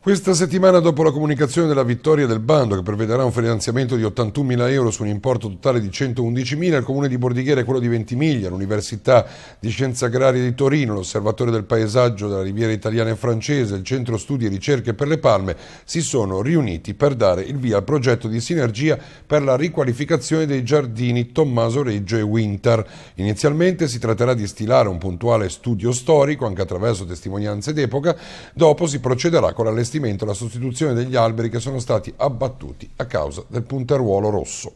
Questa settimana, dopo la comunicazione della vittoria del bando, che prevederà un finanziamento di 81.000 euro su un importo totale di 111.000, il comune di Bordighera e quello di Ventimiglia, l'Università di Scienze Agrarie di Torino, l'Osservatorio del Paesaggio della Riviera Italiana e Francese, il Centro Studi e Ricerche per le Palme, si sono riuniti per dare il via al progetto di sinergia per la riqualificazione dei giardini Tommaso Reggio e Winter. Inizialmente si tratterà di stilare un puntuale studio storico, anche attraverso testimonianze d'epoca, dopo si procederà con la investimento la sostituzione degli alberi che sono stati abbattuti a causa del punteruolo rosso.